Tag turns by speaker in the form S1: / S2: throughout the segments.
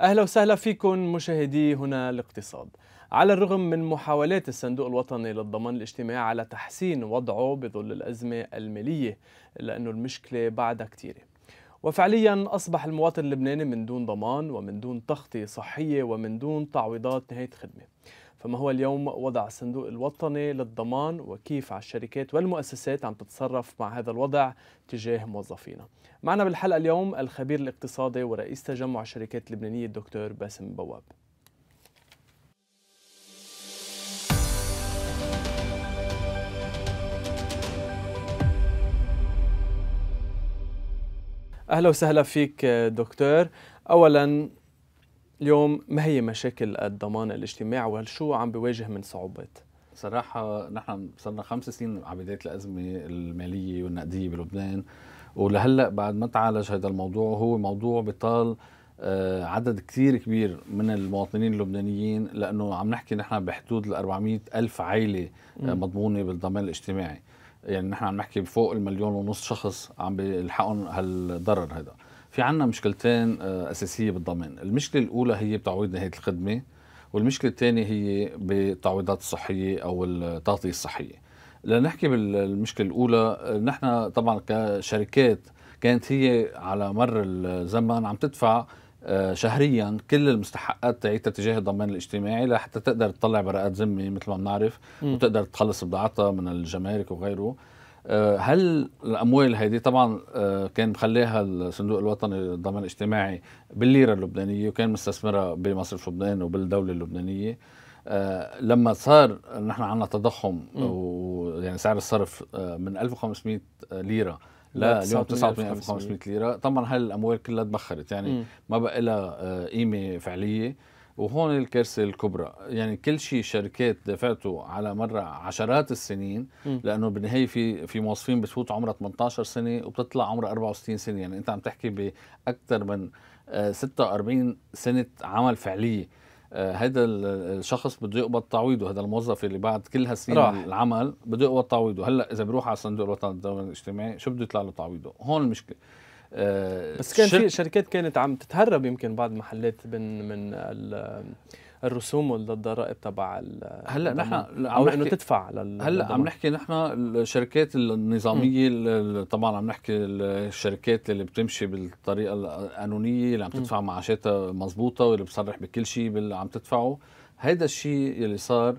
S1: أهلا وسهلا فيكم مشاهدي هنا الاقتصاد على الرغم من محاولات الصندوق الوطني للضمان الاجتماعي على تحسين وضعه بظل الأزمة المالية لأنه المشكلة بعدها كثيره وفعليا أصبح المواطن اللبناني من دون ضمان ومن دون تغطية صحية ومن دون تعويضات نهاية خدمة فما هو اليوم وضع الصندوق الوطني للضمان وكيف على الشركات والمؤسسات عم تتصرف مع هذا الوضع تجاه موظفينا معنا بالحلقة اليوم الخبير الاقتصادي ورئيس تجمع الشركات اللبنانية الدكتور باسم بواب اهلا وسهلا فيك دكتور اولا اليوم ما هي مشاكل الضمان الاجتماعي وهل شو عم بيواجه من
S2: صعوبات؟ صراحة نحن صرنا خمس سنين على بداية الأزمة المالية والنقدية بلبنان ولهلا بعد ما تعالج هذا الموضوع هو موضوع بطال آه، عدد كثير كبير من المواطنين اللبنانيين لأنه عم نحكي نحن بحدود ال 400 ألف عائلة آه، مضمونة بالضمان الاجتماعي يعني نحن عم نحكي بفوق المليون ونص شخص عم بيلحقهم هالضرر هذا في عنا مشكلتين آه، أساسية بالضمان المشكلة الأولى هي بتعويض نهاية الخدمة والمشكلة الثانية هي بالتعويضات الصحية أو التغطية الصحية لنحكي بالمشكلة الأولى آه، نحن طبعا كشركات كانت هي على مر الزمن عم تدفع آه، شهريا كل المستحقات تاعتها تجاه الضمان الاجتماعي لحتى تقدر تطلع براءات ذمه مثل ما بنعرف وتقدر تخلص بضاعتها من الجمارك وغيره آه، هل الاموال هذه طبعا آه، كان مخليها الصندوق الوطني للضمان الاجتماعي بالليره اللبنانيه وكان مستثمرها بمصرف لبنان وبالدوله اللبنانيه آه، لما صار نحن عندنا تضخم ويعني سعر الصرف من 1500 ليره لا اليوم 9500 ليره طبعا هاي الاموال كلها تبخرت يعني ما بقى لها قيمه فعليه وهون الكارثه الكبرى يعني كل شيء شركات دفعته على مره عشرات السنين لانه بالنهايه في في موظفين بتفوت عمرها 18 سنه وبتطلع عمرها 64 سنه يعني انت عم تحكي باكثر من 46 آه، سنه عمل فعليه هذا آه، الشخص بده يقبض تعويضه هذا الموظف اللي بعد كل هالسنين راح. العمل بده يقبض تعويضه هلا اذا بيروح على صندوق الوطن الدولي الاجتماعي شو بده يطلع له تعويضه هون المشكله آه، بس كان في شركات كانت عم تتهرب يمكن
S1: بعض المحلات من من الرسوم والضرائب تبع هلا نحن او انه تدفع لل هلا عم نحكي
S2: نحن الشركات النظاميه طبعا عم نحكي الشركات اللي بتمشي بالطريقه القانونيه اللي عم تدفع معاشاتها مضبوطه واللي بتصرح بكل شيء باللي عم تدفعه هيدا الشيء اللي صار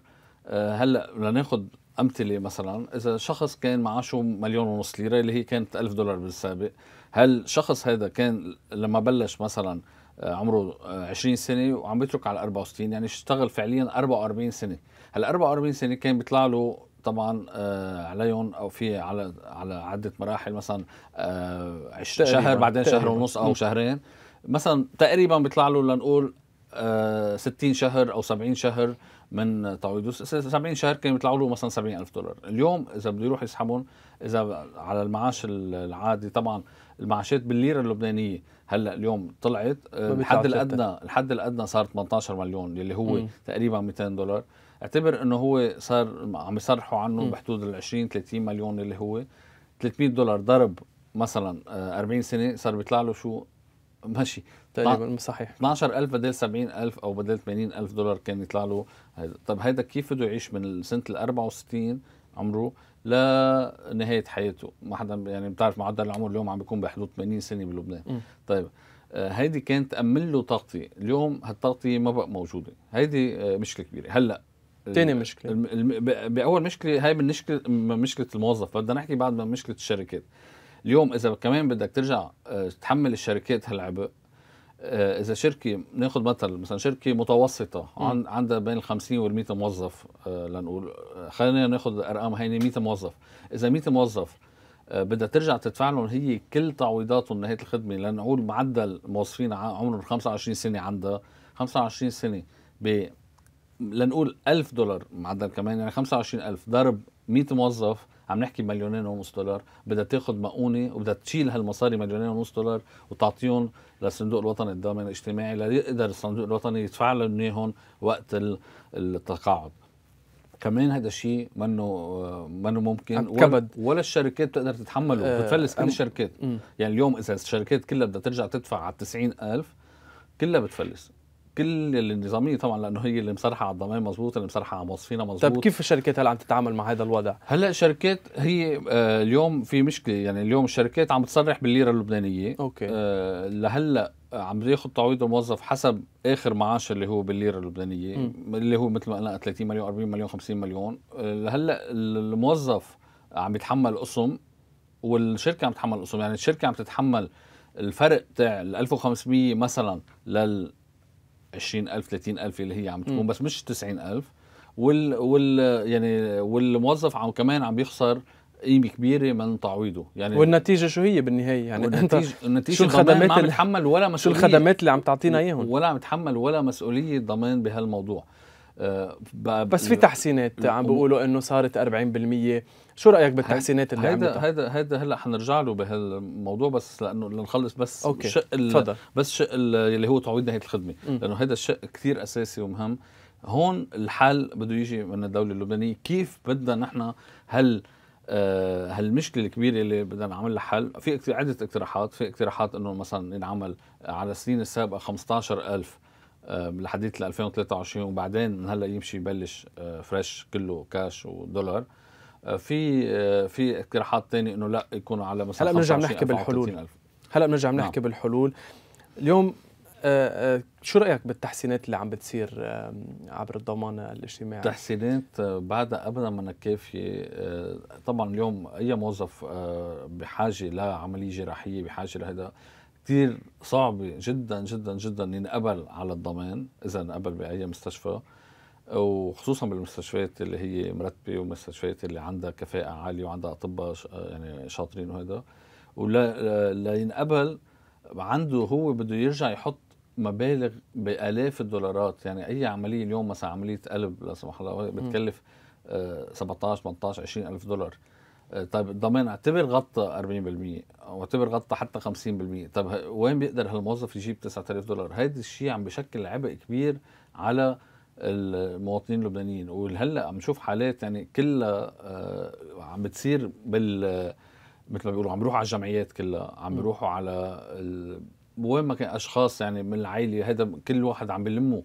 S2: آه، هلا لناخذ امثله مثلا اذا شخص كان معاشه مليون ونص ليره اللي هي كانت 1000 دولار بالسابق هل شخص هذا كان لما بلش مثلا آه، عمره 20 آه، سنه وعم بيترك على 64 يعني اشتغل فعليا 44 سنه هل 44 سنه كان بيطلع له طبعا آه عليهم او في على على عده مراحل مثلا آه شهر بعدين شهر ونص او شهرين مثلا تقريبا بيطلع له لنقول 60 آه، شهر او 70 شهر من تعويضه 70 شهر كانوا بيطلعوا له مثلا 70 الف دولار اليوم اذا بده يروح يسحبهم اذا على المعاش العادي طبعا المعاشات بالليره اللبنانيه هلا اليوم طلعت آه، الحد الادنى الحد الادنى صار 18 مليون اللي هو م. تقريبا 200 دولار اعتبر انه هو صار عم يصرحوا عنه م. بحدود ال 20 30 مليون اللي هو 300 دولار ضرب مثلا 40 آه، سنه صار بيطلع له شو ماشي تقريبا صحيح 12000 بدل 70000 او بدل 80000 دولار كان يطلع له هيدا. طب هيدا كيف بده يعيش من سنه ال 64 عمره لنهايه حياته ما حدا يعني بتعرف معدل العمر اليوم عم بيكون بحدود 80 سنه بلبنان طيب آه، هيدي كانت تامن له تغطيه اليوم هالتغطيه ما بقى موجوده هيدي آه، مشكله كبيره هلا تاني مشكله باول مشكله هاي من مشكله مشكله الموظف بدنا نحكي بعد من مشكله الشركات اليوم اذا كمان بدك ترجع آه، تحمل الشركات هالعبء آه، اذا شركه ناخذ مثل مثلا شركه متوسطه عن عندها بين ال 50 وال 100 موظف آه، لنقول آه، خلينا ناخذ ارقام هينه 100 موظف اذا 100 موظف بدها ترجع تدفع لهم هي كل تعويضاتهم نهايه الخدمه لنقول معدل موظفين عمرهم 25 سنه عندها 25 سنه ب لنقول 1000 دولار معدل كمان يعني 25000 ضرب 100 موظف عم نحكي مليونين ونص دولار بدها تاخذ مؤونه وبدها تشيل هالمصاري مليونين ونص دولار وتعطيهم للصندوق الوطني الضامن الاجتماعي ليقدر الصندوق الوطني يدفع لهم اياهم وقت التقاعد كمان هذا الشيء منه منه ممكن كبد. ولا الشركات بتقدر تتحمله أه بتفلس كل الشركات يعني اليوم اذا الشركات كلها بدها ترجع تدفع على 90000 كلها بتفلس كل النظاميه طبعا لانه هي اللي مصرحه على الضمان مزبوط اللي مصرحه على موظفينا مزبوط طيب كيف الشركات هلا عم تتعامل مع هذا الوضع؟ هلا الشركات هي آه اليوم في مشكله يعني اليوم الشركات عم تصرح بالليره اللبنانيه اوكي آه لهلا عم ياخذ تعويض الموظف حسب اخر معاش اللي هو بالليره اللبنانيه م. اللي هو مثل ما قلنا 30 مليون 40 مليون 50 مليون آه، لهلا الموظف عم يتحمل قسم والشركه عم تتحمل قسم يعني الشركه عم تتحمل الفرق تاع ال 1500 مثلا لل 20000 30000 اللي هي عم تكون م. بس مش 90000 وال وال يعني والموظف عم كمان عم بيخسر قيمه كبيره من تعويضه يعني والنتيجه شو هي بالنهايه يعني والنتيجة انت النتيجة شو الخدمات اللي عم يتحمل ولا مسؤوليه شو الخدمات اللي عم تعطينا اياهم ولا عم يتحمل ولا مسؤوليه ضمان بهالموضوع آه، بس في
S1: تحسينات عم بيقولوا انه صارت 40% شو رايك بالتحسينات اللي هيدا
S2: هيدا هيدا هلا حنرجع له بهالموضوع بس لانه لنخلص بس أوكي. شق تفضل بس شق اللي هو تعويض نهايه الخدمه م. لانه هذا الشق كثير اساسي ومهم هون الحل بده يجي من الدوله اللبنانيه كيف بدنا نحن هل آه، هالمشكله الكبيره اللي بدنا نعمل لها حل في عده اقتراحات في اقتراحات انه مثلا ينعمل على السنين السابقه 15000 لحديت ل 2023 وبعدين من هلا يمشي يبلش آه، فريش كله كاش ودولار آه، في آه، في اقتراحات ثانيه انه لا يكونوا على مثلا هلا بنرجع بنحكي بالحلول
S1: هلا بنرجع بنحكي نعم. بالحلول اليوم آه، شو رايك بالتحسينات اللي عم بتصير عبر الضمان الاجتماعي؟
S2: تحسينات بعدها ابدا ما كافيه طبعا اليوم اي موظف بحاجه لعمليه جراحيه بحاجه لهذا كثير صعبه جدا جدا جدا ينقبل على الضمان اذا انقبل باي مستشفى وخصوصا بالمستشفيات اللي هي مرتبه والمستشفيات اللي عندها كفاءه عاليه وعندها اطباء يعني شاطرين وهذا ولا لا ينقبل عنده هو بده يرجع يحط مبالغ بالاف الدولارات يعني اي عمليه اليوم مثلا عمليه قلب لا سمح الله بتكلف 17 18 20 الف دولار آه، طيب الضمان اعتبر غطى 40% واعتبر غطى حتى 50% طيب وين بيقدر هالموظف يجيب 9000 دولار هيدا الشيء عم بشكل عبء كبير على المواطنين اللبنانيين وهلا عم نشوف حالات يعني كلها آه، عم بتصير بال مثل ما بيقولوا عم بيروحوا على الجمعيات كلها عم بيروحوا على ال... وين ما كان اشخاص يعني من العائله هذا كل واحد عم بلمه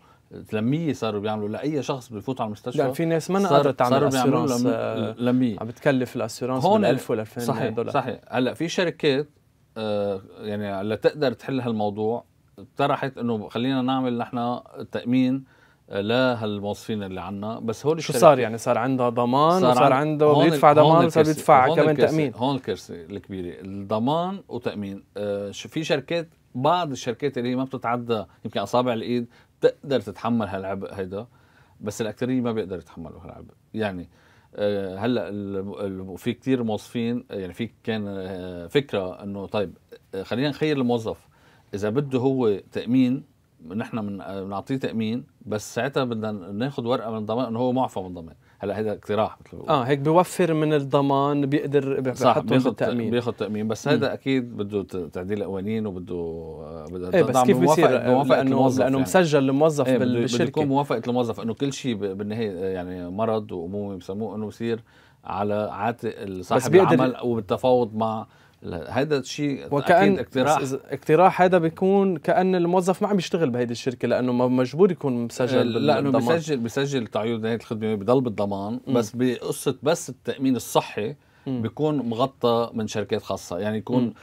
S2: لميه صاروا بيعملوا لاي شخص بفوت على المستشفى يعني في ناس ما قدرت تعمل اسيرانس آه، لميه عم بتكلف الاسيرانس هون 1000 ولا 2000 صحيح دولار صحيح هلا في شركات آه يعني لتقدر تحل هالموضوع اقترحت انه خلينا نعمل نحن تامين لا هالموظفين اللي عنا بس هول شو صار
S1: يعني صار عنده ضمان صار وصار عنده بيدفع ضمان وصار بيدفع كمان تامين
S2: هون الكرسي الكبيره الضمان وتامين آه في شركات بعض الشركات اللي هي ما بتتعدى يمكن اصابع الايد تقدر تتحمل هالعبء هيدا بس الاكثريه ما بيقدر يتحملوا هالعبء يعني آه هلا في كثير موظفين يعني في كان آه فكره انه طيب آه، خلينا نخير الموظف اذا بده هو تامين نحن آه، بنعطيه تامين بس ساعتها بدنا ناخذ ورقه من الضمان انه هو معفى من الضمان هلا هذا اقتراح مثل
S1: اه هيك بيوفر من الضمان بيقدر بحطهم بالتامين بياخذ تامين بس هذا
S2: اكيد بده تعديل قوانين وبده آه، بده ايه بس كيف بيصير موافقه لانه يعني. لانه مسجل الموظف ايه بالشركه بده يكون موافقه الموظف انه كل شيء بالنهايه آه، يعني مرض وامومه بسموه انه يصير على عاتق صاحب العمل وبالتفاوض مع هذا الشيء وكأن اكيد اقتراح
S1: اقتراح هذا بيكون كان الموظف ما عم يشتغل بهيدي الشركه لانه مجبور يكون مسجل إيه، لانه بسجل
S2: بسجل تعيين نهايه الخدمه بضل بالضمان م. بس بقصه بس التامين الصحي م. بيكون مغطى من شركات خاصه يعني يكون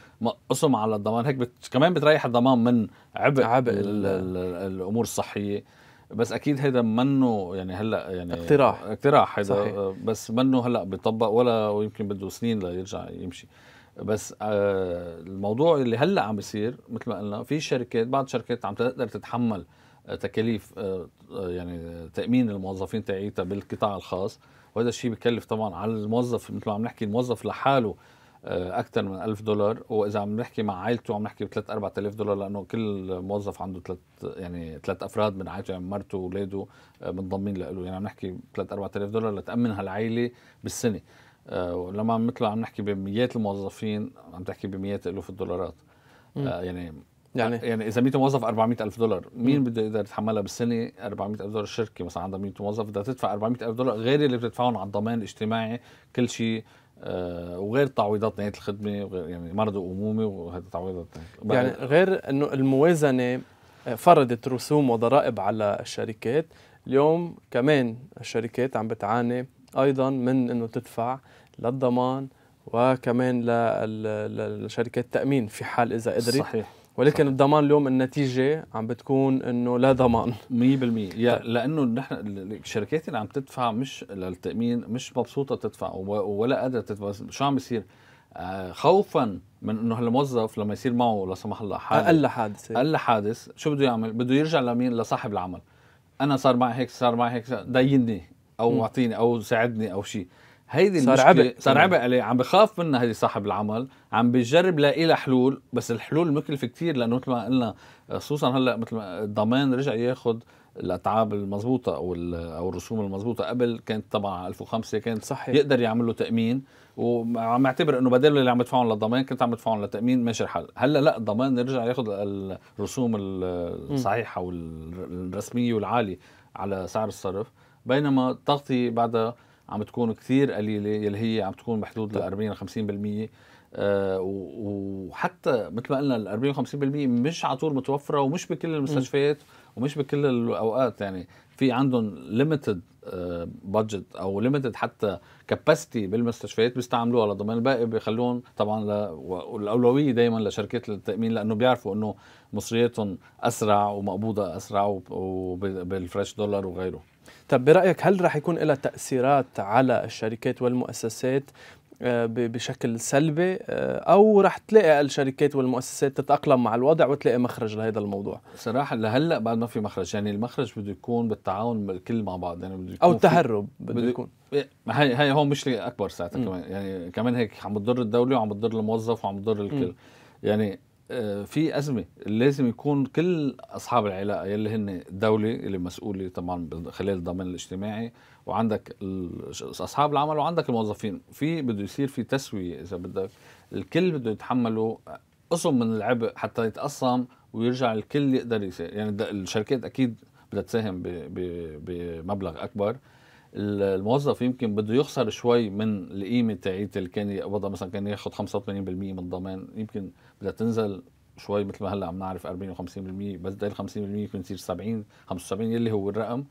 S2: قسم على الضمان هيك بت... كمان بتريح الضمان من عبء عبء ال... ال... الامور الصحيه بس اكيد هيدا منه يعني هلا يعني اقتراح اقتراح هيدا صحيح. بس منه هلا بيطبق ولا ويمكن بده سنين ليرجع يمشي بس آه، الموضوع اللي هلا عم بيصير مثل ما قلنا في شركات بعض الشركات عم تقدر تتحمل آه، تكاليف آه، يعني تامين الموظفين تاعيتها بالقطاع الخاص وهذا الشيء بكلف طبعا على الموظف مثل ما عم نحكي الموظف لحاله اكثر من 1000 دولار واذا عم نحكي مع عائلته عم نحكي ب 3 4000 دولار لانه كل موظف عنده ثلاث يعني ثلاث افراد من عائلته يعني مرته واولاده منضمين له يعني عم نحكي 3 4000 دولار لتامن هالعائله بالسنه ولما آه، عم نطلع عم نحكي بمئات الموظفين عم تحكي بمئات الوف الدولارات آه، يعني يعني آه، يعني اذا 100 موظف 400 الف دولار مين بده يقدر يتحملها بالسنه 400 الف دولار الشركه مثلا عندها 100 موظف بدها تدفع 400 الف دولار غير اللي بتدفعهم على الضمان الاجتماعي كل شيء آه وغير تعويضات نهايه الخدمه وغير يعني مرض وامومه وهذا تعويضات يعني غير انه الموازنه
S1: فرضت رسوم وضرائب على الشركات اليوم كمان الشركات عم بتعاني ايضا من انه تدفع للضمان وكمان لشركات التامين في حال اذا قدرت صحيح ولكن صحيح. الضمان اليوم النتيجه عم بتكون
S2: انه لا ضمان 100% طيب. لانه نحن الشركات اللي عم تدفع مش للتامين مش مبسوطه تدفع ولا قادره تدفع شو عم بيصير؟ آه، خوفا من انه هالموظف لما يصير معه لا سمح الله حادث اقل حادث اقل حادث شو بده يعمل؟ بده يرجع لمين؟ لصاحب العمل انا صار معي هيك صار معي هيك ديني او اعطيني او ساعدني او شيء هيدي صار عبء صار عبء عليه عم بخاف منها هيدي صاحب العمل عم بجرب لاقي لها حلول بس الحلول مكلفه كثير لانه مثل ما قلنا خصوصا هلا مثل ما الضمان رجع ياخذ الاتعاب المضبوطه او او الرسوم المضبوطه قبل كانت طبعا 1005 كانت صح يقدر يعمل له تامين وعم اعتبر انه بدل اللي عم يدفعهم للضمان كنت عم يدفعهم لتامين ماشي الحل هلا لا الضمان رجع ياخذ الرسوم الصحيحه والرسميه والعاليه على سعر الصرف بينما التغطيه بعدها عم تكون كثير قليله يلي هي عم تكون بحدود ال 40 ل 50% آه وحتى مثل ما قلنا ال 40 و 50% مش على طول متوفره ومش بكل المستشفيات ومش بكل الاوقات يعني في عندهم ليمتد بادجت آه، او ليمتد حتى كاباسيتي بالمستشفيات بيستعملوها لضمان الباقي بيخلون طبعا والاولويه دائما لشركات التامين لانه بيعرفوا انه مصرياتهم اسرع ومقبوضه اسرع وبالفريش دولار وغيره طب برأيك هل راح يكون لها تأثيرات
S1: على الشركات والمؤسسات آه، بشكل سلبي آه، او رح تلاقي الشركات والمؤسسات تتاقلم مع الوضع وتلاقي مخرج لهذا الموضوع صراحه لهلا
S2: بعد ما في مخرج يعني المخرج بده يكون بالتعاون الكل مع بعض يعني بده يكون او التهرب بده يكون هي إيه، هي هون مشكله اكبر ساعتها كمان يعني كمان هيك عم بتضر الدوله وعم بتضر الموظف وعم بتضر الكل م. يعني في ازمه لازم يكون كل اصحاب العلاقه يلي هن دوله اللي مسؤوله طبعا خلال الضمان الاجتماعي وعندك اصحاب العمل وعندك الموظفين في بده يصير في تسويه اذا بدك الكل بده يتحملوا قسم من العبء حتى يتقسم ويرجع الكل يقدر يساهم يعني الشركات اكيد بدها تساهم بمبلغ اكبر الموظف يمكن بده يخسر شوي من القيمه تاعيت اللي كان يقبضها مثلا كان ياخذ 85% من الضمان يمكن بدها تنزل شوي مثل ما هلا عم نعرف 40 و50% بس ال 50% يمكن يصير 70 75 يلي هو الرقم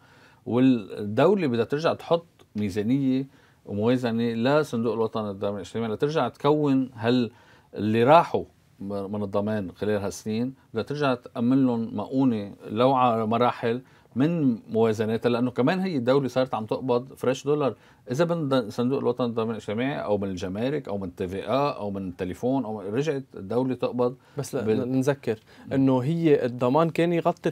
S2: والدوله بدها ترجع تحط ميزانيه وموازنه لصندوق الوطن للضمان الاجتماعي لترجع تكون هل اللي راحوا من الضمان خلال هالسنين بدها ترجع تامن لهم مؤونه لو على مراحل من موازناتها لانه كمان هي الدوله صارت عم تقبض فريش دولار اذا من صندوق الوطن الضامن الاجتماعي او من الجمارك او من تي في او من التليفون او رجعت الدوله تقبض بس لا بال... نذكر انه هي الضمان كان يغطي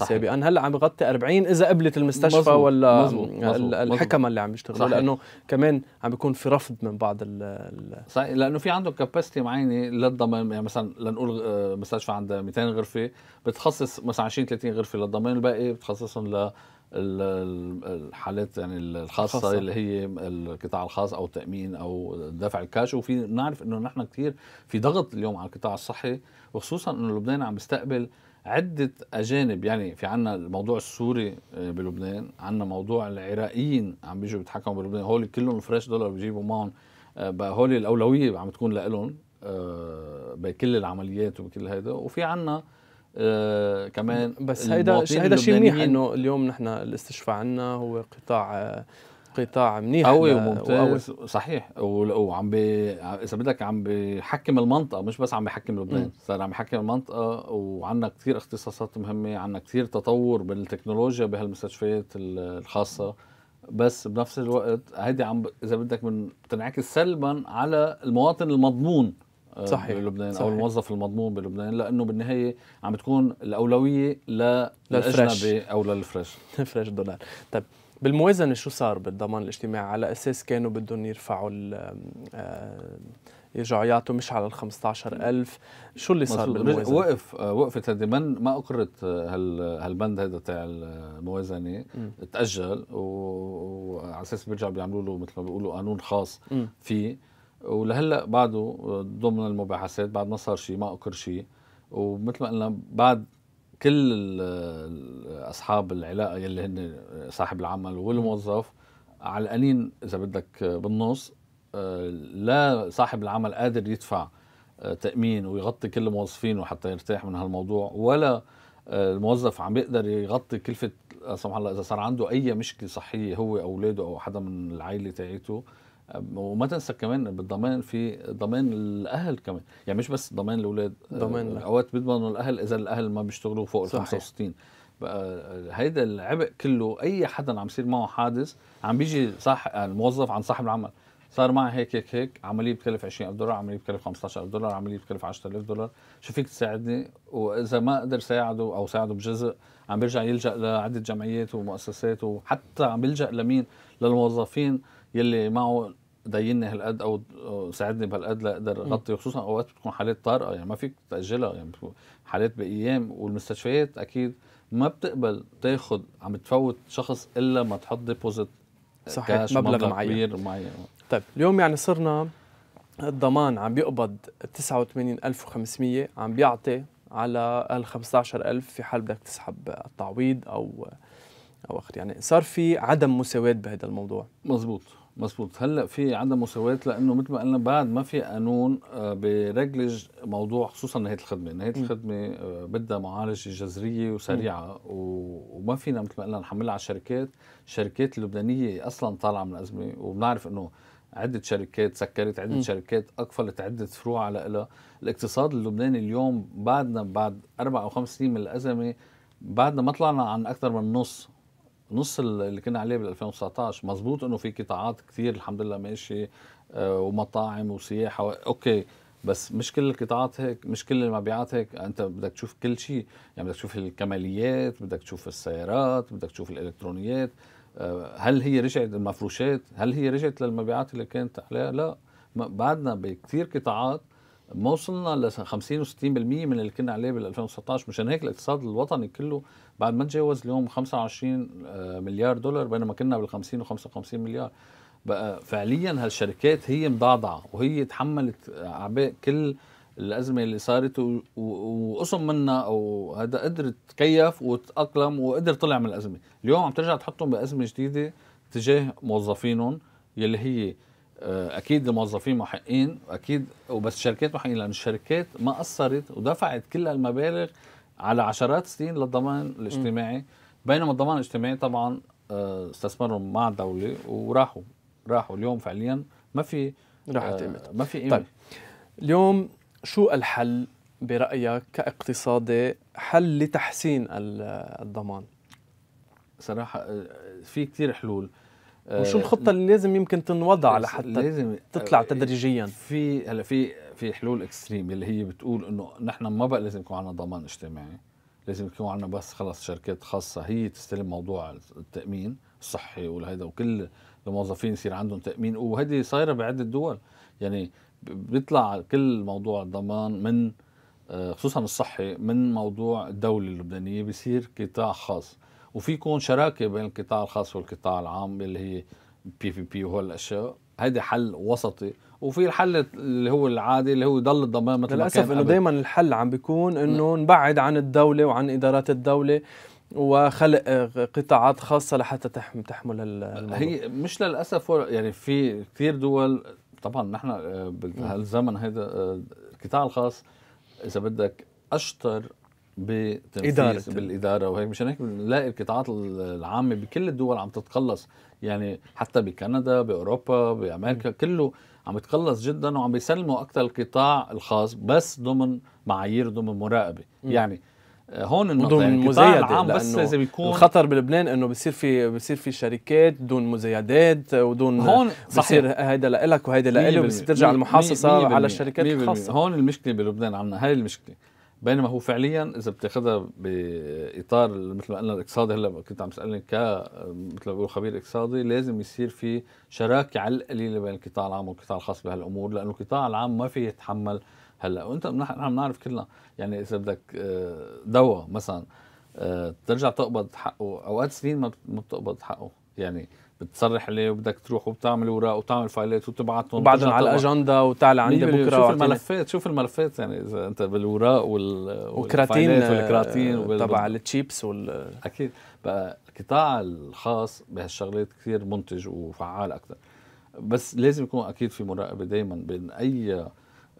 S1: 90% سابقا هلا عم يغطي 40 اذا قبلت المستشفى مزبوط. ولا الحكمه اللي عم
S2: يشتغلوا لانه
S1: كمان عم بيكون في رفض من بعض ال
S2: صحيح لانه في عندهم كاباسيتي معينه للضمان يعني مثلا لنقول آه، مستشفى عندها 200 غرفه بتخصص مثلا 20 30 غرفه للضمان الباقي الخصوصيه بتخصصهم الحالات يعني الخاصة, خاصة. اللي هي القطاع الخاص أو التأمين أو دفع الكاش وفي نعرف إنه نحن كثير في ضغط اليوم على القطاع الصحي وخصوصا إنه لبنان عم بيستقبل عدة أجانب يعني في عنا الموضوع السوري آه، بلبنان عنا موضوع العراقيين عم بيجوا بيتحكموا بلبنان هول كلهم فريش دولار بيجيبوا معهم آه، هول الأولوية عم تكون لهم آه، بكل العمليات وبكل هذا وفي عنا آه، كمان بس هيدا هيدا شيء منيح انه اليوم نحن الاستشفاء عندنا هو قطاع قطاع منيح قوي وممتاز صحيح وعم بي اذا بدك عم بحكم المنطقه مش بس عم بحكم لبنان صار عم بحكم المنطقه وعندنا كثير اختصاصات مهمه عندنا كثير تطور بالتكنولوجيا بهالمستشفيات الخاصه بس بنفس الوقت هيدي عم اذا بدك من بتنعكس سلبا على المواطن المضمون صحيح. بلبنان صحيح. او الموظف المضمون بلبنان لانه بالنهايه عم بتكون الاولويه للاجنبي او للفريش فريش دولار طيب بالموازنه شو صار بالضمان
S1: الاجتماعي على اساس كانوا بدهم يرفعوا يرجعوا آه، يعطوا مش على ال 15000 شو اللي صار بالموازنه؟ وقف
S2: آه، وقفت هذه من ما اقرت آه، هال هالبند هذا تاع الموازنه تاجل وعلى اساس بيرجعوا بيعملوا له مثل ما بيقولوا قانون خاص فيه ولهلا بعده ضمن المباحثات بعد ما صار شيء ما اقر شيء ومثل ما قلنا بعد كل اصحاب العلاقه يلي هن صاحب العمل والموظف علقانين اذا بدك بالنص آه، لا صاحب العمل قادر يدفع آه، تامين ويغطي كل موظفينه حتى يرتاح من هالموضوع ولا آه، الموظف عم بيقدر يغطي كلفه سمح الله اذا صار عنده اي مشكله صحيه هو او اولاده او حدا من العائله تاعته وما تنسى كمان بالضمان في ضمان الاهل كمان يعني مش بس ضمان الاولاد ضمان آه، اوقات بيضمنوا الاهل اذا الاهل ما بيشتغلوا فوق ال 65 آه، هيدا العبء كله اي حدا عم يصير معه حادث عم بيجي صح الموظف يعني عن صاحب العمل صار معي هيك هيك هيك عمليه بتكلف 20000 دولار عمليه بتكلف 15000 دولار عمليه بتكلف 10000 دولار شو فيك تساعدني واذا ما قدر ساعده او ساعده بجزء عم بيرجع يلجا لعده جمعيات ومؤسسات وحتى عم بيلجا لمين للموظفين يلي معه ديني هالقد او ساعدني بهالقد لاقدر اغطي خصوصا اوقات بتكون حالات طارئه يعني ما فيك تاجلها يعني حالات بايام والمستشفيات اكيد ما بتقبل تاخد عم تفوت شخص الا ما تحط ديبوزيت صحيح مبلغ معين كبير معين
S1: طيب اليوم يعني صرنا الضمان عم بيقبض 89500 عم بيعطي على ال 15000 في حال بدك تسحب التعويض او او اخر يعني صار في عدم مساواه بهذا الموضوع
S2: مزبوط مزبوط هلا في عدم مساواه لانه مثل ما قلنا بعد ما في قانون آه، بيرجلج موضوع خصوصا نهايه الخدمه، نهايه الخدمه آه، بدها معالجه جذريه وسريعه وما فينا مثل ما قلنا نحملها على الشركات، الشركات اللبنانيه اصلا طالعه من الازمه وبنعرف انه عدة شركات سكرت عدة م. شركات أقفلت عدة فروع على لها الاقتصاد اللبناني اليوم بعدنا بعد أربع أو خمس سنين من الأزمة بعدنا ما طلعنا عن أكثر من نص نص اللي كنا عليه بال 2019 مزبوط انه في قطاعات كثير الحمد لله ماشيه آه، ومطاعم وسياحه اوكي بس مش كل القطاعات هيك مش كل المبيعات هيك انت بدك تشوف كل شيء يعني بدك تشوف الكماليات بدك تشوف السيارات بدك تشوف الالكترونيات آه، هل هي رجعت المفروشات هل هي رجعت للمبيعات اللي كانت عليها لا بعدنا بكثير قطاعات ما وصلنا ل 50 و60% من اللي كنا عليه بال 2019 مشان هيك الاقتصاد الوطني كله بعد ما تجاوز اليوم 25 آه، مليار دولار بينما كنا بال 50 و 55 مليار بقى فعليا هالشركات هي مضعضعه وهي تحملت اعباء كل الازمه اللي صارت وقسم منها او هذا قدر تكيف وتاقلم وقدر طلع من الازمه، اليوم عم ترجع تحطهم بازمه جديده تجاه موظفينهم يلي هي آه، اكيد الموظفين محقين واكيد وبس الشركات محقين لان الشركات ما قصرت ودفعت كل المبالغ على عشرات السنين للضمان الاجتماعي بينما الضمان الاجتماعي طبعا آه، استثمروا مع الدوله وراحوا راحوا اليوم فعليا ما في راحت آه، قيمتها ما في قيمه طيب اليوم
S1: شو الحل برايك كاقتصادي حل لتحسين الضمان صراحه في كثير حلول آه، وشو الخطه اللي
S2: لازم يمكن تنوضع لحتى لازم تطلع آه، إيه، تدريجيا في هلا في في حلول اكستريم اللي هي بتقول انه نحن ما بقى لازم يكون عندنا ضمان اجتماعي لازم يكون عندنا بس خلص شركات خاصه هي تستلم موضوع التامين الصحي والهيدا وكل الموظفين يصير عندهم تامين وهذه صايره بعده دول يعني بيطلع كل موضوع الضمان من آه، خصوصا الصحي من موضوع الدولة اللبنانية بصير قطاع خاص وفي يكون شراكه بين القطاع الخاص والقطاع العام اللي هي بي في بي وهالاشياء هذا حل وسطي وفي الحل اللي هو العادي اللي هو يضل
S1: الضمان مثل للاسف انه دائما الحل عم بيكون انه نعم. نبعد عن الدوله وعن ادارات الدوله وخلق قطاعات خاصه لحتى تحمل الموضوع. هي
S2: مش للاسف يعني في كثير دول طبعا نحن آه، بهالزمن نعم. هذا آه، القطاع الخاص اذا بدك اشطر بتنفيذ بالاداره وهيك مشان هيك بنلاقي القطاعات العامه بكل الدول عم تتقلص يعني حتى بكندا باوروبا بامريكا كله عم يتقلص جدا وعم بيسلموا اكثر القطاع الخاص بس ضمن معايير ضمن مراقبه م. يعني هون النقطة دون يعني مزايدة العام بس لازم يكون الخطر
S1: بلبنان انه بصير في بصير في شركات دون مزايدات ودون هون بصير هيدا لإلك وهيدا لإلي وبصير ترجع المحاصصة على الشركات الخاصة
S2: هون المشكلة بلبنان عندنا هاي المشكلة بينما هو فعليا اذا بتاخذها باطار مثل ما قلنا الاقتصادي هلا كنت عم تسالني ك مثل ما بقول خبير اقتصادي لازم يصير في شراكه على القليله بين القطاع العام والقطاع الخاص بهالامور لانه القطاع العام ما فيه يتحمل هلا وانت نحن بنعرف كلنا يعني اذا بدك آه، دواء مثلا آه، ترجع تقبض حقه اوقات سنين ما بتقبض حقه يعني بتصرح عليه وبدك تروح وبتعمل اوراق وبتعمل فايلات وتبعتهم وبعدين على الاجنده وتعال عندي بكره شوف الملفات شوف الملفات يعني اذا انت بالوراق وال وكراتين والكراتين آه، تبع التشيبس وال اكيد بقى القطاع الخاص بهالشغلات كثير منتج وفعال اكثر بس لازم يكون اكيد في مراقبه دائما بين اي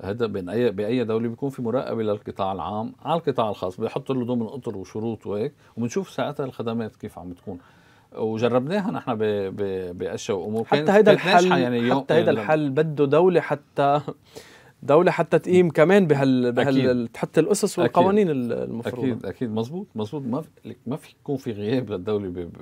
S2: هذا بين اي باي دوله بيكون في مراقبه للقطاع العام على القطاع الخاص بيحط له ضمن اطر وشروط وهيك وبنشوف ساعتها الخدمات كيف عم تكون وجربناها نحن باشياء وامور حتى هيدا الحل يعني حتى هيدا يعني الحل بده دوله حتى دولة حتى
S1: تقيم كمان بهال, بهال... تحط الأسس والقوانين أكيد. المفروضة أكيد
S2: أكيد مزبوط مزبوط ما في ما في يكون في غياب للدولة بي بي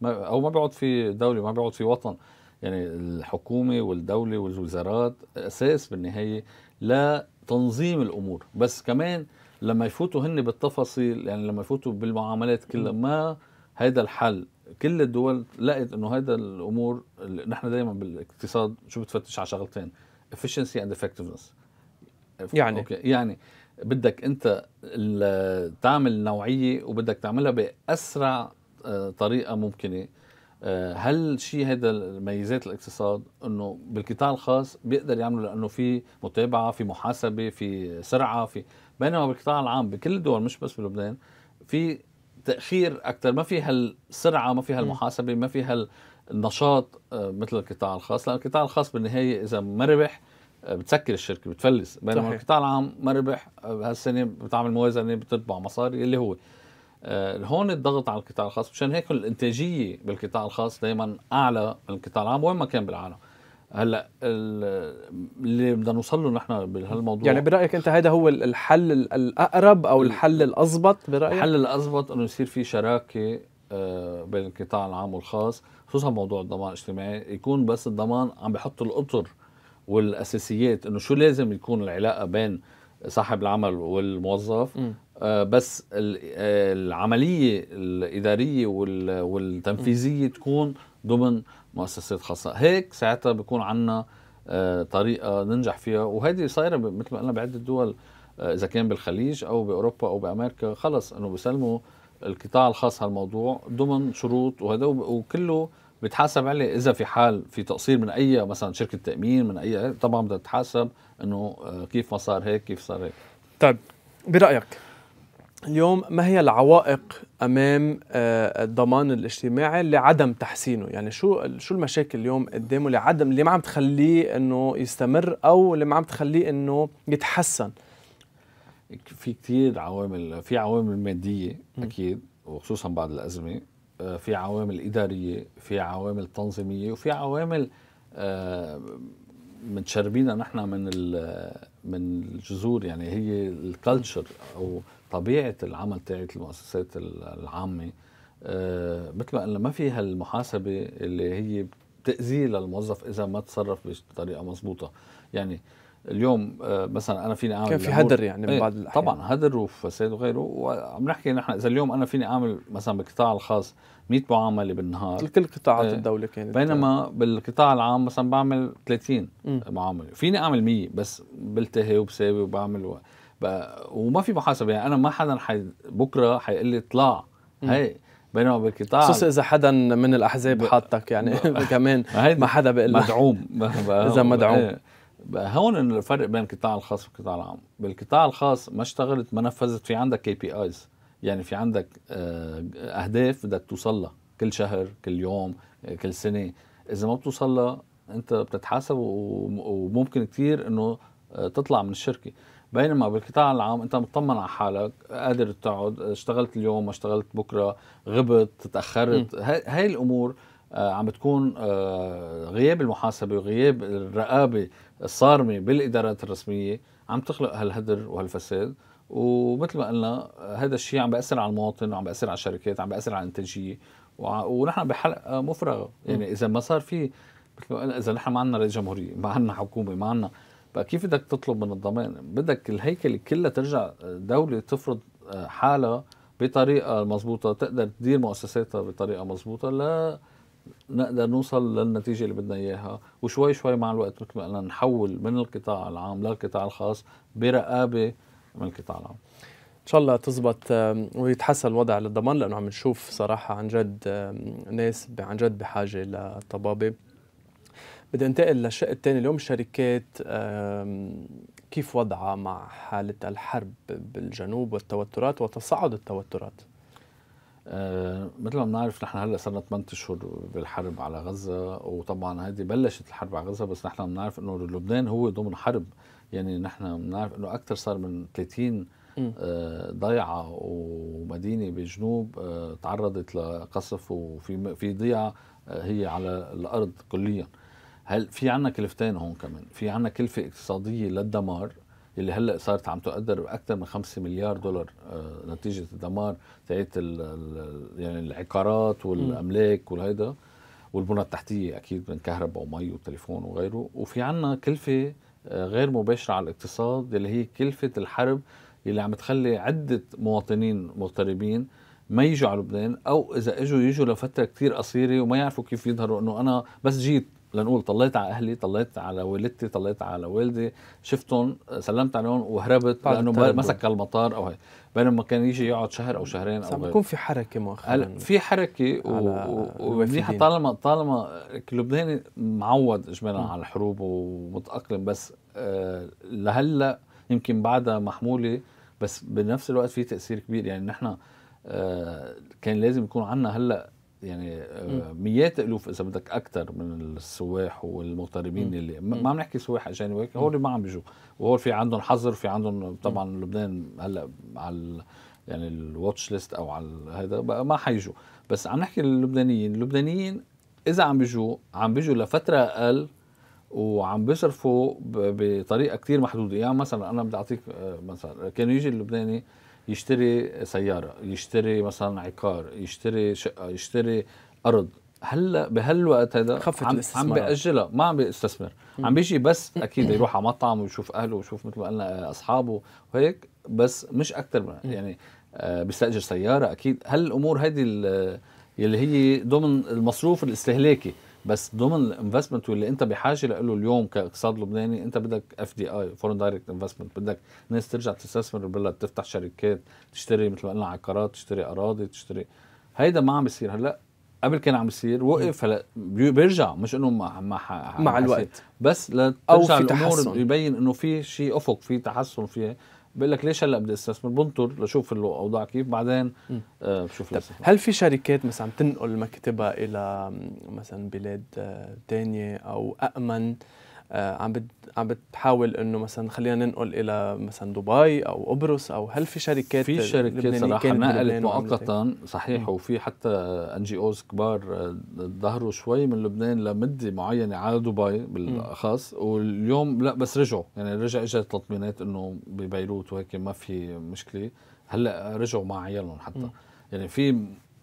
S2: ما... أو ما بيعود في دولة ما بيعود في وطن يعني الحكومة والدولة والوزارات أساس بالنهاية لتنظيم الأمور بس كمان لما يفوتوا هن بالتفاصيل يعني لما يفوتوا بالمعاملات كلها ما هذا الحل كل الدول لقت انه هذا الامور نحن دائما بالاقتصاد شو بتفتش على شغلتين efficiency and effectiveness يعني أوكي. يعني بدك انت تعمل نوعيه وبدك تعملها باسرع آه، طريقه ممكنه آه، هل شيء هذا ميزات الاقتصاد انه بالقطاع الخاص بيقدر يعمله لانه في متابعه في محاسبه في سرعه في بينما بالقطاع العام بكل الدول مش بس بلبنان في التاخير اكثر ما في هالسرعه ما في هالمحاسبه ما في هالنشاط آه، مثل القطاع الخاص لان القطاع الخاص بالنهايه اذا ما ربح آه، بتسكر الشركه بتفلس بينما القطاع العام ما ربح آه، هالسنه بتعمل موازنه بتطبع مصاري اللي هو هون الضغط على القطاع الخاص مشان هيك الانتاجيه بالقطاع الخاص دائما اعلى من القطاع العام وين ما كان بالعالم هلا اللي بدنا نوصل له نحن بهالموضوع يعني برايك انت هذا هو الحل الاقرب او الحل الاضبط برايك؟ الحل الاضبط انه يصير في شراكه آه، بين القطاع العام والخاص خصوصا موضوع الضمان الاجتماعي يكون بس الضمان عم بحط الاطر والاساسيات انه شو لازم يكون العلاقه بين صاحب العمل والموظف م. آه، بس آه، العمليه الاداريه والتنفيذيه تكون ضمن مؤسسات خاصه هيك ساعتها بيكون عندنا آه، طريقه ننجح فيها وهيدي صايره مثل ما قلنا بعده دول آه، اذا كان بالخليج او باوروبا او بامريكا خلص انه بيسلموا القطاع الخاص هالموضوع ضمن شروط وهذا وكله بتحاسب عليه اذا في حال في تقصير من اي مثلا شركه تامين من اي طبعا بدها تتحاسب انه آه، كيف ما صار هيك كيف صار هيك طيب برايك اليوم ما هي العوائق
S1: امام آه، الضمان الاجتماعي لعدم تحسينه يعني شو شو المشاكل اليوم قدامه لعدم اللي ما عم تخليه انه يستمر او اللي ما عم تخليه انه يتحسن
S2: في كثير عوامل في عوامل ماديه اكيد وخصوصا بعد الازمه آه، في عوامل اداريه في عوامل تنظيميه وفي عوامل آه، متشربينها نحن من من الجذور يعني هي الكالتشر او طبيعه العمل تاعت المؤسسات العامه آه، مثل ما قلنا ما في هالمحاسبه اللي هي بتاذيه للموظف اذا ما تصرف بطريقه مضبوطه يعني اليوم آه، مثلا انا فيني اعمل كان في هدر يعني من إيه، بعض الاحيان طبعا هدر وفساد وغيره وعم نحكي نحن اذا اليوم انا فيني اعمل مثلا بالقطاع الخاص 100 معامله بالنهار كل قطاعات إيه، الدوله كانت بينما بالقطاع العام مثلا بعمل 30 م. معامله فيني اعمل 100 بس بلتهي وبساوي وبعمل و... وما في محاسبه يعني انا ما حدا حي... بكره حيقول لي اطلع هي بينما بالقطاع خصوصا اذا
S1: حدا من الاحزاب حاطك يعني كمان ما حدا بيقول مدعوم اذا مدعوم إيه.
S2: هون الفرق بين القطاع الخاص والقطاع العام بالقطاع الخاص ما اشتغلت ما نفذت في عندك كي بي ايز يعني في عندك آه، اهداف بدك توصل كل شهر كل يوم آه، كل سنه اذا ما بتوصل انت بتتحاسب وممكن كثير انه تطلع من الشركه بينما بالقطاع العام انت مطمن على حالك قادر تقعد اشتغلت اليوم ما اشتغلت بكره غبت تاخرت هاي الامور آه، عم بتكون آه، غياب المحاسبه وغياب الرقابه الصارمه بالادارات الرسميه عم تخلق هالهدر وهالفساد ومثل ما قلنا هذا الشيء عم بياثر على المواطن وعم بياثر على الشركات عم بياثر على الانتاجيه ونحن بحلقه مفرغه يعني اذا ما صار في مثل ما قلنا اذا نحن ما عندنا رئيس جمهوريه ما عندنا حكومه ما عندنا فكيف طيب، بدك تطلب من الضمان بدك الهيكل كلها ترجع آه، دولة تفرض آه، حالها بطريقة مضبوطة تقدر تدير مؤسساتها بطريقة مضبوطة لا نقدر نوصل للنتيجة اللي بدنا إياها وشوي شوي مع الوقت مثل ما قلنا نحول من القطاع العام للقطاع الخاص برقابة من القطاع العام ان شاء الله تزبط ويتحسن الوضع للضمان
S1: لانه عم نشوف صراحه عن جد ناس عن جد بحاجه للطبابه بدي انتقل للشق الثاني اليوم الشركات كيف وضعها مع حالة الحرب بالجنوب والتوترات وتصاعد التوترات؟
S2: أه مثل ما بنعرف نحن هلا صرنا 8 اشهر بالحرب على غزه وطبعا هذه بلشت الحرب على غزه بس نحن بنعرف انه لبنان هو ضمن حرب يعني نحن بنعرف انه اكثر صار من 30 آه ضيعه ومدينه بجنوب آه تعرضت لقصف وفي في ضيعه آه، هي على الارض كليا هل في عنا كلفتين هون كمان في عنا كلفه اقتصاديه للدمار اللي هلا صارت عم تقدر باكثر من 5 مليار دولار آه نتيجه الدمار تاعت يعني العقارات والاملاك والهيدا والبنى التحتيه اكيد من كهرباء ومي وتليفون وغيره وفي عنا كلفه آه غير مباشره على الاقتصاد اللي هي كلفه الحرب اللي عم تخلي عده مواطنين مغتربين ما يجوا على لبنان او اذا اجوا يجوا لفتره كثير قصيره وما يعرفوا كيف يظهروا انه انا بس جيت لنقول طليت على اهلي طليت على والدتي طليت على والدي شفتهم سلمت عليهم وهربت لانه مسك المطار او هي بينما كان يجي يقعد شهر او شهرين او بيكون في
S1: حركه مؤخرا
S2: في حركه ومنيحه طالما طالما اللبناني معود اجمالا على الحروب ومتاقلم بس آه لهلا يمكن بعدها محموله بس بنفس الوقت في تاثير كبير يعني نحن آه كان لازم يكون عندنا هلا يعني آه، مئات الوف اذا بدك اكثر من السواح والمغتربين اللي ما عم نحكي سواح اجانب هيك هول ما عم بيجوا وهول في عندهم حظر في عندهم طبعا لبنان هلا على يعني الواتش ليست او على هذا ما حيجوا بس عم نحكي اللبنانيين اللبنانيين اذا عم بيجوا عم بيجوا لفتره اقل وعم بيصرفوا بطريقه كثير محدوده يعني مثلا انا بدي اعطيك آه، مثلا كان يجي اللبناني يشتري سيارة يشتري مثلا عقار يشتري شقة يشتري أرض هلا بهالوقت هذا عم, عم بأجلها ما عم بيستثمر عم بيجي بس اكيد يروح على مطعم ويشوف اهله ويشوف مثل ما قلنا اصحابه وهيك بس مش اكثر من يعني آه، بيستاجر سياره اكيد هالامور هذه اللي هي ضمن المصروف الاستهلاكي بس ضمن الانفستمنت واللي انت بحاجه له اليوم كاقتصاد لبناني انت بدك اف دي اي فورن دايركت انفستمنت بدك ناس ترجع تستثمر بالبلد تفتح شركات تشتري مثل ما قلنا عقارات تشتري اراضي تشتري هيدا ما عم بيصير هلا قبل كان عم يصير وقف هلا بيرجع مش انه مع مع, مع الوقت بس لترجع أو في الامور تحسن. يبين انه في شيء افق في تحسن فيه بيقول لك ليش هلا بدي استثمر بنطر لشوف الاوضاع كيف بعدين آه، بشوف
S1: طب هل في شركات مثلا عم تنقل مكتبها الى مثلا بلاد ثانيه آه، او امن آه، عم عم بتحاول انه مثلا خلينا ننقل الى مثلا دبي او قبرص او هل في شركات في شركات صراحه نقلت مؤقتا صحيح
S2: وفي حتى ان جي اوز كبار آه، ظهروا شوي من لبنان لمده معينه على دبي بالاخص واليوم لا بس رجعوا يعني رجع اجت تطمينات انه ببيروت وهيك ما في مشكله هلا رجعوا مع عيالهم حتى م. يعني في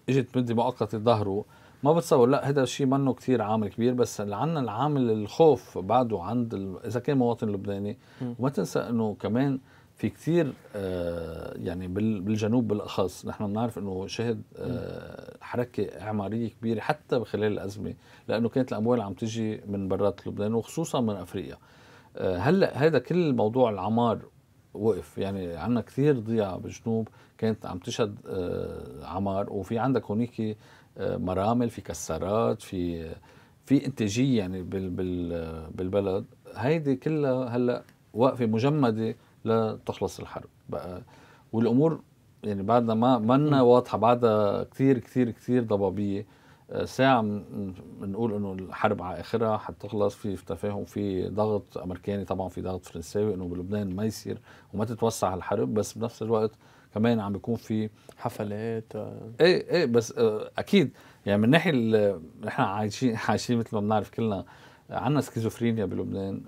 S2: اجت مده مؤقته ظهروا ما بتصور لا هذا الشيء منه كثير عامل كبير بس عندنا العامل الخوف بعده عند ال... اذا كان مواطن لبناني وما تنسى انه كمان في كثير آه، يعني بالجنوب بالاخص نحن بنعرف انه شهد آه، حركه اعماريه كبيره حتى خلال الازمه لانه كانت الاموال عم تجي من برات لبنان وخصوصا من افريقيا آه، هلا هذا كل موضوع العمار وقف يعني عندنا كثير ضياع بالجنوب كانت عم تشهد عمار وفي عندك هونيك مرامل في كسرات في في انتاجيه يعني بال بال بالبلد هيدي كلها هلا واقفه مجمده لتخلص الحرب بقى والامور يعني بعدنا ما منا واضحه بعدها كثير كثير كثير ضبابيه ساعة بنقول انه الحرب على اخرها حتخلص في تفاهم في ضغط امريكاني طبعا في ضغط فرنساوي انه بلبنان ما يصير وما تتوسع الحرب بس بنفس الوقت كمان عم بيكون في حفلات آه. ايه ايه بس آه، اكيد يعني من ناحيه نحن عايشين عايشين مثل ما بنعرف كلنا عندنا سكيزوفرينيا بلبنان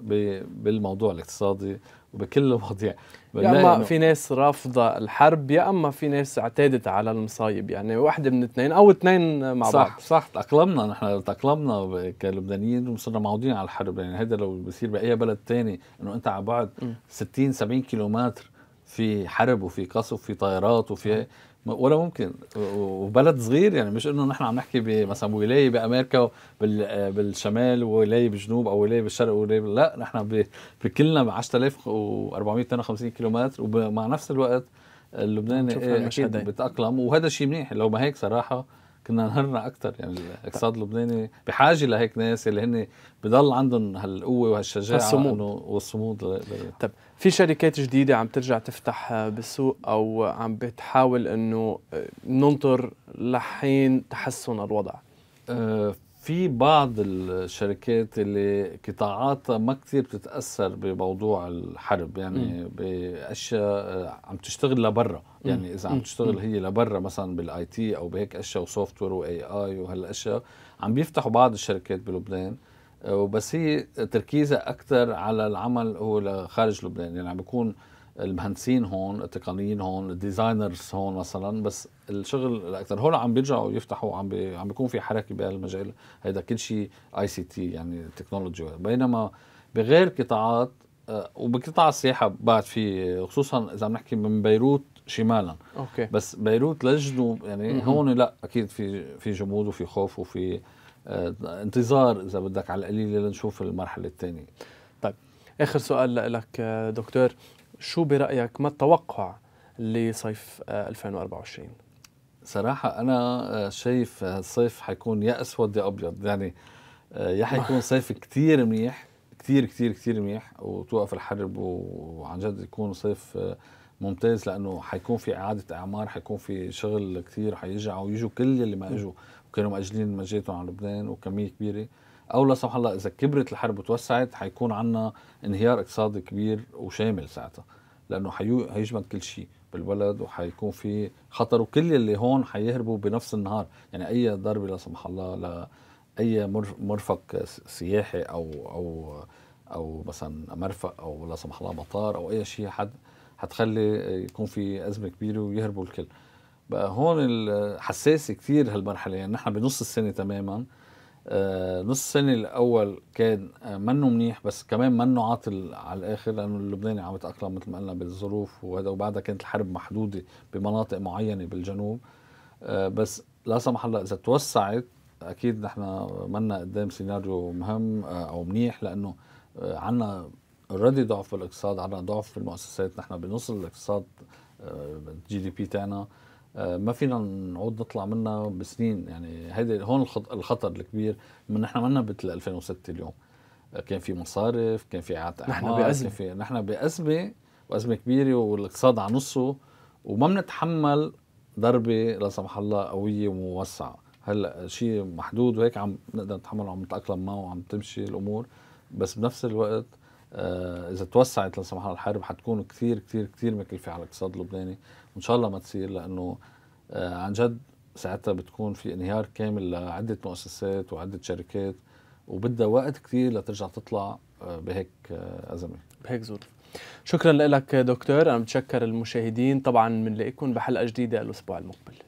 S2: بالموضوع الاقتصادي وبكل المواضيع
S1: يا اما في ناس رافضه الحرب يا اما في ناس اعتادت على المصايب يعني واحده من اثنين او اثنين مع صح بعض
S2: صح تاقلمنا نحن تاقلمنا كلبنانيين وصرنا معودين على الحرب يعني هذا لو بصير باي بلد ثاني انه انت على بعد 60 70 كيلومتر في حرب وفي قصف وفي طائرات وفي ولا ممكن وبلد صغير يعني مش انه نحن عم نحكي مثلا ولايه بامريكا بالشمال وولايه بالجنوب او ولايه بالشرق ولا لا نحن بكلنا ب 10452 كيلومتر ومع نفس الوقت اللبناني إيه، اكيد بتاقلم وهذا شيء منيح لو ما هيك صراحه كنا نهرنا اكثر يعني الاقتصاد اللبناني بحاجه لهيك ناس اللي هن بضل عندهم هالقوه وهالشجاعه والصمود والصمود طيب في شركات جديده
S1: عم ترجع تفتح بالسوق او عم بتحاول انه ننطر
S2: لحين تحسن الوضع أه في بعض الشركات اللي قطاعاتها ما كثير بتتاثر بموضوع الحرب يعني م. باشياء آه، عم تشتغل لبرا يعني اذا عم تشتغل هي لبرا مثلا بالاي تي او بهيك اشياء وسوفت وير واي اي وهالاشياء عم بيفتحوا بعض الشركات بلبنان وبس آه، هي تركيزها اكثر على العمل هو لخارج لبنان يعني عم بيكون المهندسين هون التقنيين هون الديزاينرز هون مثلا بس الشغل الاكثر هول عم بيرجعوا يفتحوا عم بي عم بيكون في حركه بهالمجال هيدا كل شيء اي سي تي يعني تكنولوجي بينما بغير قطاعات آه، وبقطاع السياحه بعد في خصوصا اذا عم نحكي من بيروت شمالا اوكي بس بيروت للجنوب يعني م -م. هون لا اكيد في في جمود وفي خوف وفي آه، انتظار اذا بدك على القليله لنشوف المرحله الثانيه طيب اخر سؤال لك آه، دكتور شو برايك ما التوقع لصيف 2024 آه، صراحة أنا آه، شايف الصيف حيكون يا أسود يا أبيض يعني آه، يا حيكون صيف كتير منيح كتير كتير كتير منيح وتوقف الحرب وعن جد يكون صيف ممتاز لأنه حيكون في إعادة أعمار حيكون في شغل كتير حيرجعوا ويجوا كل اللي ما إجوا وكانوا مأجلين مجيتهم على لبنان وكمية كبيرة او لا سمح الله اذا كبرت الحرب وتوسعت حيكون عندنا انهيار اقتصادي كبير وشامل ساعتها لانه حيو... هيجمد كل شيء بالبلد وحيكون في خطر وكل اللي هون حيهربوا بنفس النهار يعني اي ضربه لا سمح الله لا اي مرفق سياحي او او او مثلا مرفق او لا سمح الله مطار او اي شيء حد حتخلي يكون في ازمه كبيره ويهربوا الكل بقى هون حساسه كثير هالمرحله يعني نحن بنص السنه تماما آه، نص السنه الاول كان آه، منه منيح بس كمان منه عاطل على الاخر لانه اللبناني عم يتاقلم مثل ما قلنا بالظروف وهذا وبعدها كانت الحرب محدوده بمناطق معينه بالجنوب آه، بس لا سمح الله اذا توسعت اكيد نحن منا قدام سيناريو مهم او منيح لانه عنا اوريدي ضعف بالاقتصاد عنا ضعف في المؤسسات نحن بنص الاقتصاد الجي دي بي تاعنا آه، ما فينا نعود نطلع منها بسنين يعني هيدي هون الخطر الكبير من نحن منا مثل 2006 اليوم آه، كان في مصارف كان في اعاده نحن بازمه في نحن بازمه وازمه كبيره والاقتصاد على نصه وما بنتحمل ضربه لا سمح الله قويه وموسعه هلا شيء محدود وهيك عم نقدر نتحمل وعم نتاقلم معه وعم تمشي الامور بس بنفس الوقت آه اذا توسعت لا سمح الله الحرب حتكون كثير كثير كثير مكلفه على الاقتصاد اللبناني وان شاء الله ما تصير لانه آه، عن جد ساعتها بتكون في انهيار كامل لعده مؤسسات وعده شركات وبدها وقت كثير لترجع تطلع آه، بهيك آه، ازمه بهيك ظروف شكرا لك دكتور
S1: انا بتشكر المشاهدين طبعا بنلاقيكم بحلقه جديده الاسبوع المقبل